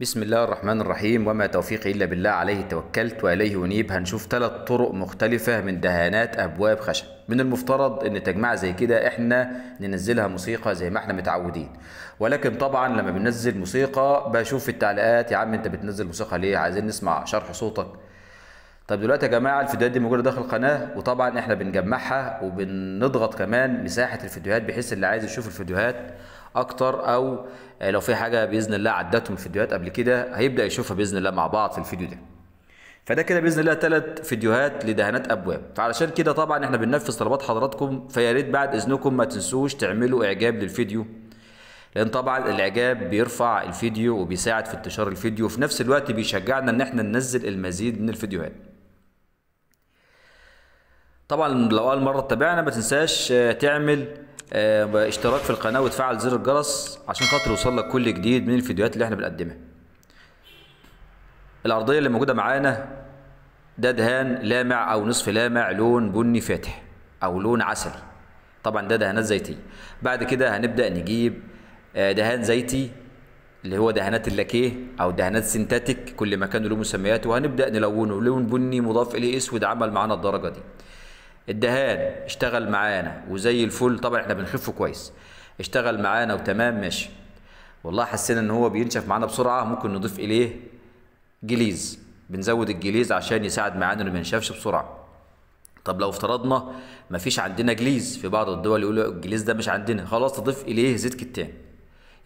بسم الله الرحمن الرحيم وما توفيقي إلا بالله عليه توكلت وإليه أنيب هنشوف ثلاث طرق مختلفة من دهانات أبواب خشب من المفترض ان تجمع زي كده احنا ننزلها موسيقى زي ما احنا متعودين ولكن طبعا لما بننزل موسيقى بشوف في التعليقات يا عم انت بتنزل موسيقى ليه عايزين نسمع شرح صوتك طب دلوقتي يا جماعه الفيديوهات دي موجوده داخل القناه وطبعا احنا بنجمعها وبنضغط كمان مساحه الفيديوهات بحيث اللي عايز يشوف الفيديوهات اكتر او لو في حاجه باذن الله عدتهم فيديوهات قبل كده هيبدا يشوفها باذن الله مع بعض في الفيديو ده فده كده باذن الله ثلاث فيديوهات لدهانات ابواب فعلشان كده طبعا احنا بننفذ طلبات حضراتكم فيا ريت بعد اذنكم ما تنسوش تعملوا اعجاب للفيديو لان طبعا الاعجاب بيرفع الفيديو وبيساعد في انتشار الفيديو وفي نفس الوقت بيشجعنا ان احنا ننزل المزيد من الفيديوهات طبعا لو اول مره تتابعنا ما تنساش تعمل آه، اشتراك في القناه وتفعل زر الجرس عشان خاطر يوصل لك كل جديد من الفيديوهات اللي احنا بنقدمها الارضيه اللي موجوده معانا ده دهان لامع او نصف لامع لون بني فاتح او لون عسلي طبعا ده دهانات زيتيه بعد كده هنبدا نجيب آه، دهان زيتي اللي هو دهانات اللاكيه او دهانات سنتاتيك كل ما كان له مسميات وهنبدا نلونه لون بني مضاف اليه اسود عمل معانا الدرجه دي الدهان اشتغل معانا وزي الفل طبعا احنا بنخفه كويس اشتغل معانا وتمام ماشي والله حسينا ان هو بينشف معانا بسرعه ممكن نضيف اليه جليز بنزود الجليز عشان يساعد معانا انه ما ينشفش بسرعه طب لو افترضنا ما فيش عندنا جليز في بعض الدول يقولوا الجليز ده مش عندنا خلاص تضيف اليه زيت كتان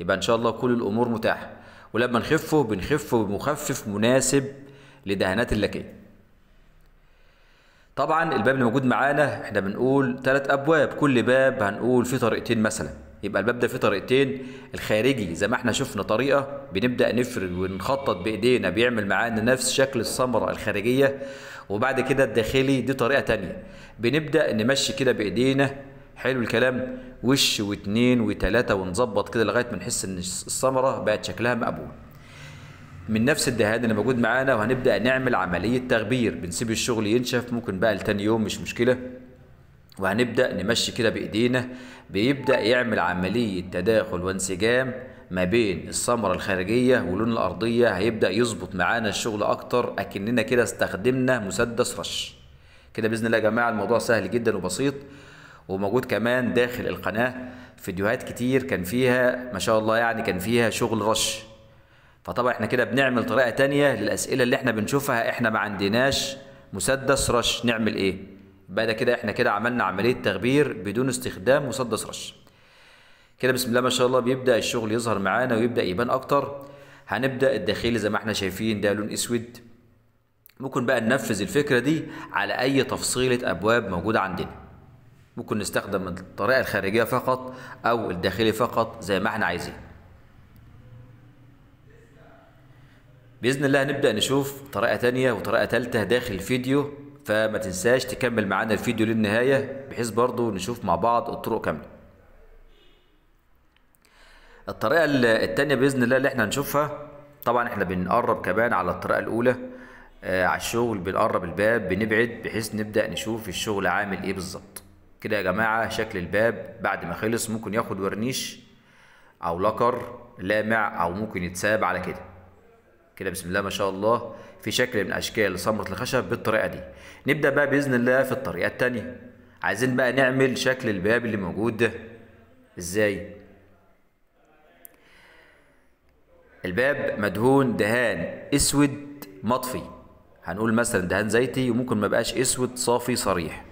يبقى ان شاء الله كل الامور متاحه ولما نخفه بنخفه بمخفف مناسب لدهانات اللاكيه طبعا الباب اللي موجود معانا احنا بنقول ثلاث ابواب كل باب هنقول فيه طريقتين مثلا يبقى الباب ده فيه طريقتين الخارجي زي ما احنا شفنا طريقه بنبدا نفرد ونخطط بايدينا بيعمل معانا نفس شكل الثمره الخارجيه وبعد كده الداخلي دي طريقه تانية بنبدا نمشي كده بايدينا حلو الكلام وش واتنين وتلاته ونظبط كده لغايه ما نحس ان الثمره بقت شكلها مقبول من نفس الدهان اللي موجود معانا وهنبدا نعمل عمليه تغبير بنسيب الشغل ينشف ممكن بقى لتاني يوم مش مشكله وهنبدا نمشي كده بايدينا بيبدا يعمل عمليه تداخل وانسجام ما بين الثمره الخارجيه واللون الارضيه هيبدا يظبط معانا الشغل اكتر اكننا كده استخدمنا مسدس رش كده باذن الله يا جماعه الموضوع سهل جدا وبسيط وموجود كمان داخل القناه فيديوهات كتير كان فيها ما شاء الله يعني كان فيها شغل رش فطبعا احنا كده بنعمل طريقه تانية للاسئله اللي احنا بنشوفها احنا ما عندناش مسدس رش نعمل ايه بعد كده احنا كده عملنا عمليه تغبير بدون استخدام مسدس رش كده بسم الله ما شاء الله بيبدا الشغل يظهر معانا ويبدا يبان اكتر هنبدا الداخلي زي ما احنا شايفين ده لون اسود ممكن بقى ننفذ الفكره دي على اي تفصيله ابواب موجوده عندنا ممكن نستخدم الطريقه الخارجيه فقط او الداخلي فقط زي ما احنا عايزين باذن الله هنبدا نشوف طريقه تانية وطريقه ثالثه داخل الفيديو فما تنساش تكمل معانا الفيديو للنهايه بحيث برضو نشوف مع بعض الطرق كامله الطريقه الثانيه باذن الله اللي احنا هنشوفها طبعا احنا بنقرب كمان على الطريقه الاولى آه على الشغل بنقرب الباب بنبعد بحيث نبدا نشوف الشغل عامل ايه بالظبط كده يا جماعه شكل الباب بعد ما خلص ممكن ياخد ورنيش او لكر لامع او ممكن يتساب على كده كده بسم الله ما شاء الله في شكل من اشكال صمره الخشب بالطريقه دي نبدا بقى باذن الله في الطريقه الثانيه عايزين بقى نعمل شكل الباب اللي موجود ده ازاي الباب مدهون دهان اسود مطفي هنقول مثلا دهان زيتي وممكن ما بقاش اسود صافي صريح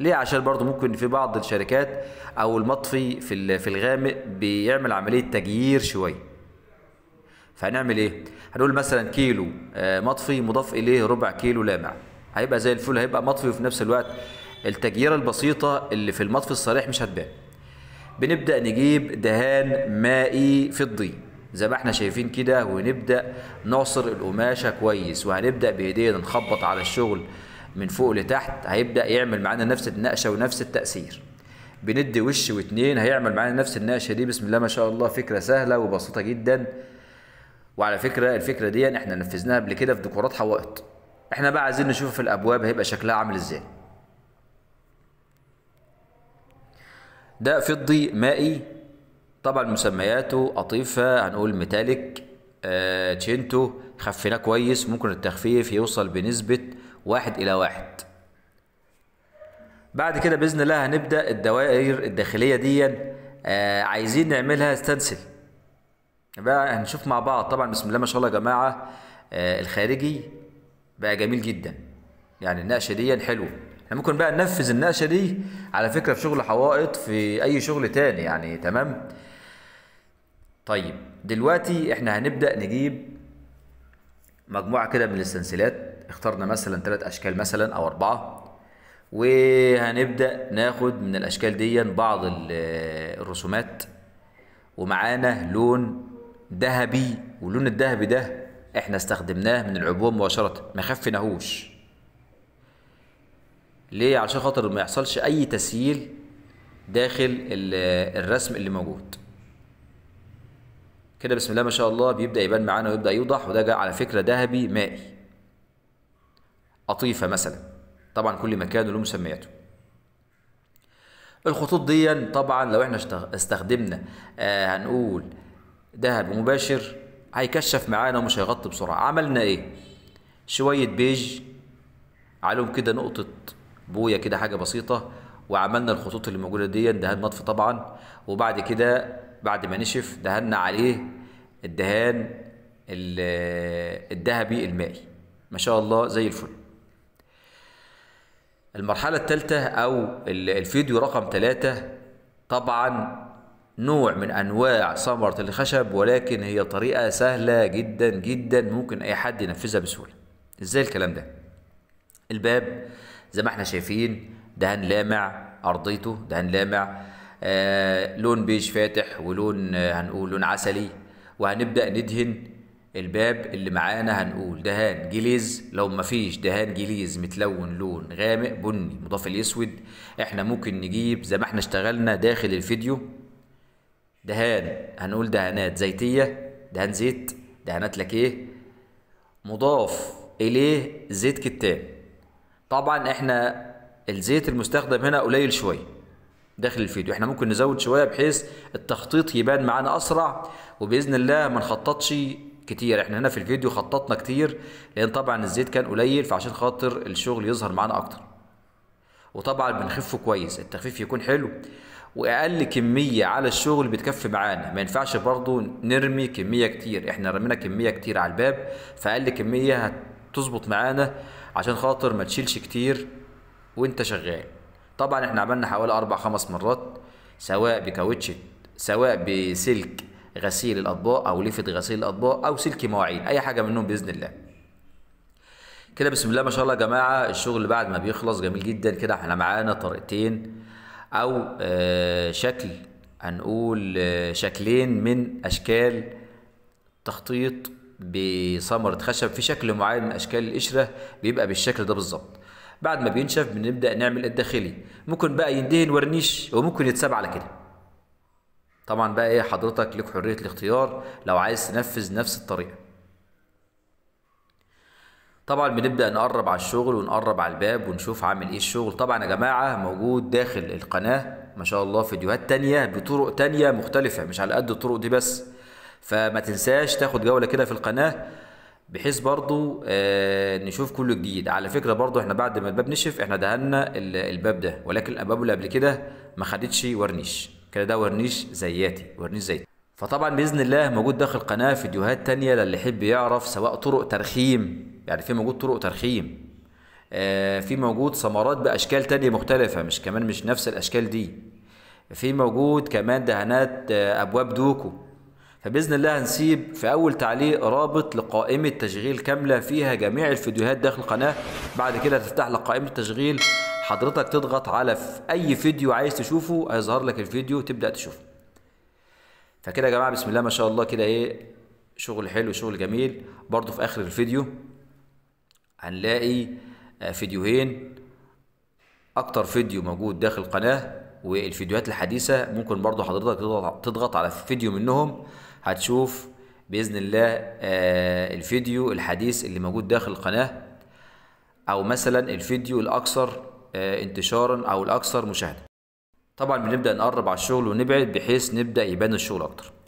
ليه عشان برضو ممكن في بعض الشركات او المطفي في في الغامق بيعمل عمليه تجيير شويه فهنعمل ايه هنقول مثلا كيلو آه، مطفي مضاف اليه ربع كيلو لامع هيبقى زي الفل هيبقى مطفي وفي نفس الوقت التجيره البسيطه اللي في المطفي الصريح مش هتبان بنبدا نجيب دهان مائي فضي زي ما احنا شايفين كده ونبدا نعصر القماشه كويس وهنبدا بايدينا نخبط على الشغل من فوق لتحت هيبدا يعمل معانا نفس النقشه ونفس التاثير بندي وش واتنين هيعمل معانا نفس النقشه دي بسم الله ما شاء الله فكره سهله وبسيطه جدا وعلى فكره الفكره دي احنا نفذناها قبل كده في ديكورات حوائط احنا بقى عايزين نشوف في الابواب هيبقى شكلها عامل ازاي ده فضي مائي طبعا مسمياته قطيفه هنقول ميتاليك آه، تشينتو خفيناه كويس ممكن التخفيف يوصل بنسبه واحد الى واحد بعد كده باذن الله هنبدا الدوائر الداخليه دي آه عايزين نعملها ستانسل بقى هنشوف مع بعض طبعا بسم الله ما شاء الله يا جماعه آه الخارجي بقى جميل جدا يعني النقشه دي حلوه احنا ممكن بقى ننفذ النقشه دي على فكره في شغل حوائط في اي شغل تاني يعني تمام طيب دلوقتي احنا هنبدا نجيب مجموعه كده من السنسلات اخترنا مثلا ثلاث اشكال مثلا او اربعه وهنبدا ناخد من الاشكال دي بعض الرسومات ومعانا لون ذهبي واللون الذهبي ده احنا استخدمناه من العبوه مباشره ما خفناهوش ليه عشان خاطر ما يحصلش اي تسييل داخل الرسم اللي موجود كده بسم الله ما شاء الله بيبدا يبان معانا ويبدا يوضح وده جاء على فكره ذهبي مائي قطيفه مثلا طبعا كل مكان له مسمياته الخطوط دي طبعا لو احنا استخدمنا آه هنقول ذهب مباشر هيكشف معانا ومش هيغطي بسرعة عملنا ايه شوية بيج عليهم كده نقطة بوية كده حاجة بسيطة وعملنا الخطوط اللي موجودة دي دهان مطفي طبعا وبعد كده بعد ما نشف دهنا عليه الدهان الذهبي المائي ما شاء الله زي الفل المرحلة الثالثة أو الفيديو رقم ثلاثة طبعا نوع من انواع ثمره الخشب ولكن هي طريقه سهله جدا جدا ممكن اي حد ينفذها بسهوله ازاي الكلام ده الباب زي ما احنا شايفين دهان لامع ارضيته دهان لامع آه لون بيج فاتح ولون آه هنقول لون عسلي وهنبدا ندهن الباب اللي معانا هنقول دهان جليز لو مفيش دهان جليز متلون لون غامق بني مضاف الاسود احنا ممكن نجيب زي ما احنا اشتغلنا داخل الفيديو دهان هنقول دهانات زيتية دهان زيت دهانات لكيه مضاف إليه زيت كتان طبعا احنا الزيت المستخدم هنا قليل شوية داخل الفيديو احنا ممكن نزود شوية بحيث التخطيط يبان معانا أسرع وبإذن الله ما نخططش كتير احنا هنا في الفيديو خططنا كتير لأن طبعا الزيت كان قليل فعشان خاطر الشغل يظهر معانا أكتر وطبعا بنخفه كويس التخفيف يكون حلو واقل كميه على الشغل بتكفي معانا ما ينفعش برضو نرمي كميه كتير احنا رمينا كميه كتير على الباب فاقل كميه هتظبط معانا عشان خاطر ما تشيلش كتير وانت شغال طبعا احنا عملنا حوالي اربع خمس مرات سواء بكاوتشت سواء بسلك غسيل الاطباق او ليفه غسيل الاطباق او سلك مواعين اي حاجه منهم باذن الله كده بسم الله ما شاء الله يا جماعه الشغل بعد ما بيخلص جميل جدا كده احنا معانا طريقتين او آه، شكل هنقول آه، شكلين من اشكال تخطيط بثمرة خشب في شكل معين من اشكال القشرة بيبقى بالشكل ده بالظبط بعد ما بينشف بنبدا نعمل الداخلي ممكن بقى يندهن ورنيش وممكن يتساب على كده طبعا بقى ايه حضرتك لك حريه الاختيار لو عايز تنفذ نفس الطريقه طبعا بنبدا نقرب على الشغل ونقرب على الباب ونشوف عامل ايه الشغل طبعا يا جماعه موجود داخل القناه ما شاء الله فيديوهات تانية بطرق تانية مختلفه مش على قد الطرق دي بس فما تنساش تاخد جوله كده في القناه بحيث برضو آه نشوف كل جديد على فكرة برضو احنا بعد ما الباب نشف احنا دهنا الباب ده ولكن الباب اللي قبل كده ما خدتش ورنيش كده ده ورنيش زياتي ورنيش زيتي فطبعا بإذن الله موجود داخل القناة فيديوهات تانية للي يحب يعرف سواء طرق ترخيم يعني في موجود طرق ترخيم آه، في موجود ثمرات باشكال تانية مختلفه مش كمان مش نفس الاشكال دي في موجود كمان دهانات آه، ابواب دوكو فباذن الله هنسيب في اول تعليق رابط لقائمه تشغيل كامله فيها جميع الفيديوهات داخل القناه بعد كده تفتح لك قائمه التشغيل حضرتك تضغط على في اي فيديو عايز تشوفه هيظهر لك الفيديو تبدا تشوفه فكده يا جماعه بسم الله ما شاء الله كده ايه شغل حلو شغل جميل برضو في اخر الفيديو هنلاقي آه، فيديوهين اكتر فيديو موجود داخل القناه والفيديوهات الحديثه ممكن برضو حضرتك تضغط على فيديو منهم هتشوف باذن الله آه، الفيديو الحديث اللي موجود داخل القناه او مثلا الفيديو الاكثر آه، انتشارا او الاكثر مشاهده طبعا بنبدا نقرب على الشغل ونبعد بحيث نبدا يبان الشغل اكتر